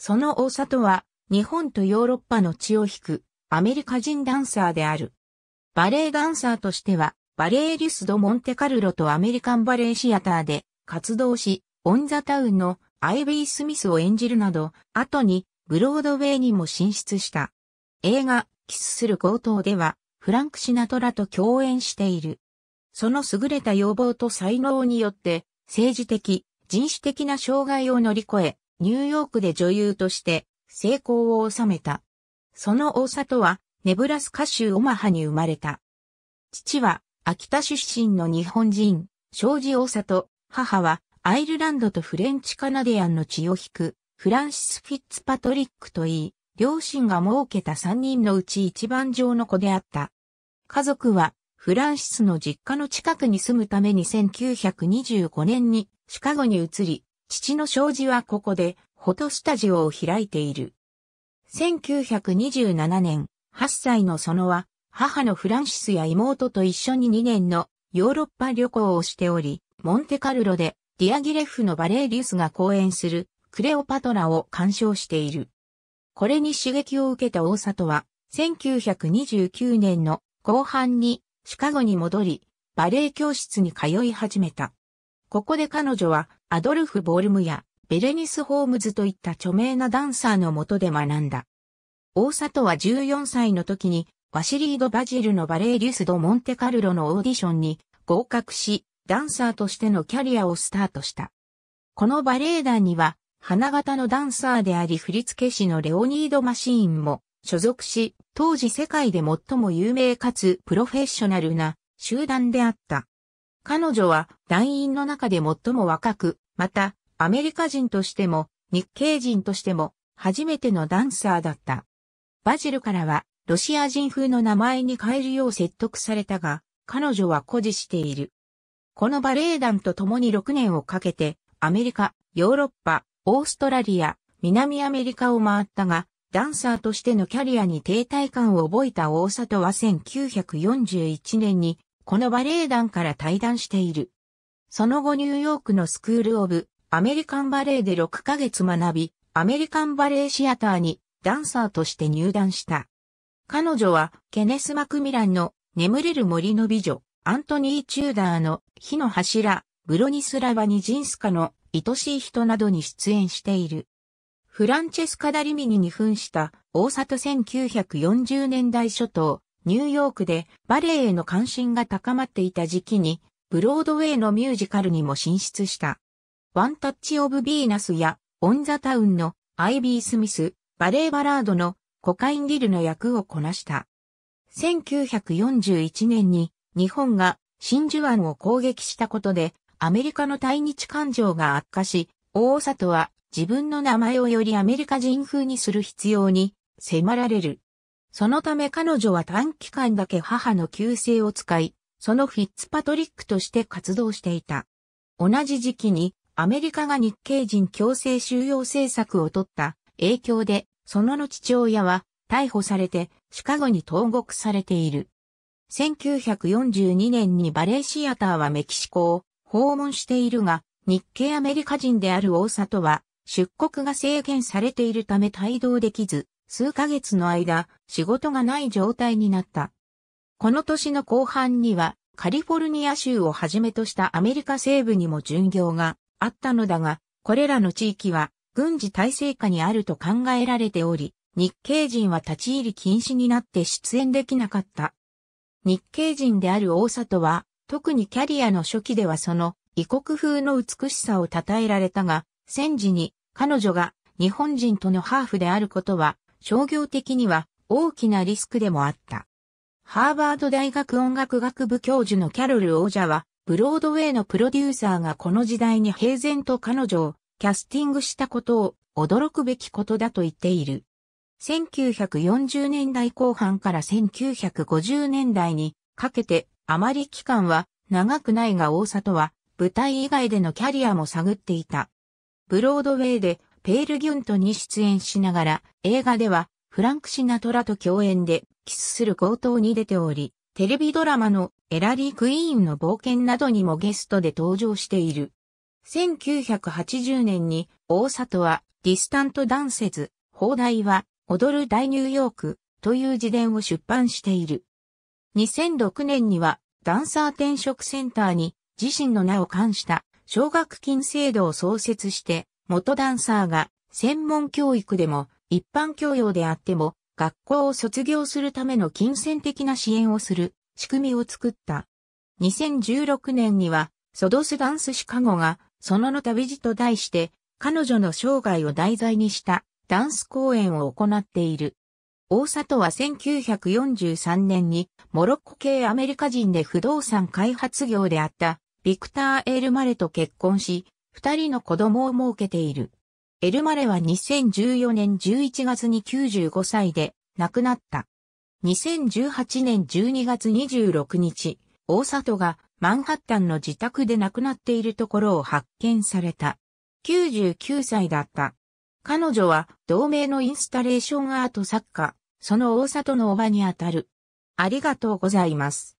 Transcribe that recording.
その大里は、日本とヨーロッパの血を引く、アメリカ人ダンサーである。バレエダンサーとしては、バレエリュスド・モンテカルロとアメリカンバレエシアターで活動し、オン・ザ・タウンのアイビー・スミスを演じるなど、後にブロードウェイにも進出した。映画、キスする強盗では、フランク・シナトラと共演している。その優れた要望と才能によって、政治的、人種的な障害を乗り越え、ニューヨークで女優として成功を収めた。その大里は、ネブラスカ州オマハに生まれた。父は、秋田出身の日本人、庄司大里、母は、アイルランドとフレンチカナディアンの血を引く、フランシス・フィッツパトリックといい、両親が設けた3人のうち一番上の子であった。家族は、フランシスの実家の近くに住むために1925年にシカゴに移り、父の障子はここで、フォトスタジオを開いている。1927年、8歳の園は、母のフランシスや妹と一緒に2年のヨーロッパ旅行をしており、モンテカルロでディアギレフのバレーリウスが講演するクレオパトラを鑑賞している。これに刺激を受けた大里は、1929年の後半にシカゴに戻り、バレエ教室に通い始めた。ここで彼女はアドルフ・ボルムやベレニス・ホームズといった著名なダンサーの下で学んだ。大里は14歳の時にワシリード・バジルのバレーリュス・ド・モンテカルロのオーディションに合格し、ダンサーとしてのキャリアをスタートした。このバレエ団には、花形のダンサーであり振付師のレオニード・マシーンも所属し、当時世界で最も有名かつプロフェッショナルな集団であった。彼女は団員の中で最も若く、また、アメリカ人としても、日系人としても、初めてのダンサーだった。バジルからは、ロシア人風の名前に変えるよう説得されたが、彼女は誇示している。このバレエ団と共に6年をかけて、アメリカ、ヨーロッパ、オーストラリア、南アメリカを回ったが、ダンサーとしてのキャリアに停滞感を覚えた大里は1941年にこのバレエ団から退団している。その後ニューヨークのスクールオブ、アメリカンバレエで6ヶ月学び、アメリカンバレエシアターにダンサーとして入団した。彼女はケネス・マクミランの眠れる森の美女、アントニー・チューダーの火の柱、ブロニスラバ・ニジンスカの愛しい人などに出演している。フランチェスカ・ダリミニに扮した大里1940年代初頭、ニューヨークでバレエへの関心が高まっていた時期に、ブロードウェイのミュージカルにも進出した。ワンタッチ・オブ・ビーナスや、オン・ザ・タウンのアイビー・スミス、バレエ・バラードのコカイン・ディルの役をこなした。1941年に日本が真珠湾を攻撃したことでアメリカの対日感情が悪化し、大里は自分の名前をよりアメリカ人風にする必要に迫られる。そのため彼女は短期間だけ母の旧姓を使い、そのフィッツパトリックとして活動していた。同じ時期にアメリカが日系人強制収容政策を取った影響で、その後父親は逮捕されてシカゴに投獄されている。1942年にバレーシアターはメキシコを訪問しているが、日系アメリカ人である大里は出国が制限されているため帯同できず、数ヶ月の間、仕事がない状態になった。この年の後半には、カリフォルニア州をはじめとしたアメリカ西部にも巡業があったのだが、これらの地域は軍事体制下にあると考えられており、日系人は立ち入り禁止になって出演できなかった。日系人である大里は、特にキャリアの初期ではその異国風の美しさを称えられたが、戦時に彼女が日本人とのハーフであることは商業的には大きなリスクでもあった。ハーバード大学音楽学部教授のキャロル王者は、ブロードウェイのプロデューサーがこの時代に平然と彼女をキャスティングしたことを驚くべきことだと言っている。1940年代後半から1950年代にかけてあまり期間は長くないが大里は舞台以外でのキャリアも探っていた。ブロードウェイでペール・ギュントに出演しながら、映画ではフランク・シナトラと共演でキスする強盗に出ており、テレビドラマのエラリー・クイーンの冒険などにもゲストで登場している。1980年に大里はディスタントダンセズ、放題は踊る大ニューヨークという自伝を出版している。2006年にはダンサー転職センターに自身の名を冠した奨学金制度を創設して元ダンサーが専門教育でも一般教養であっても学校を卒業するための金銭的な支援をする仕組みを作った。2016年にはソドスダンスシカゴがそのの旅路と題して彼女の生涯を題材にしたダンス公演を行っている。大里は1943年にモロッコ系アメリカ人で不動産開発業であったビクター・エール・マレと結婚し、二人の子供を設けている。エルマレは2014年11月に95歳で亡くなった。2018年12月26日、大里がマンハッタンの自宅で亡くなっているところを発見された。99歳だった。彼女は同盟のインスタレーションアート作家、その大里のおばにあたる。ありがとうございます。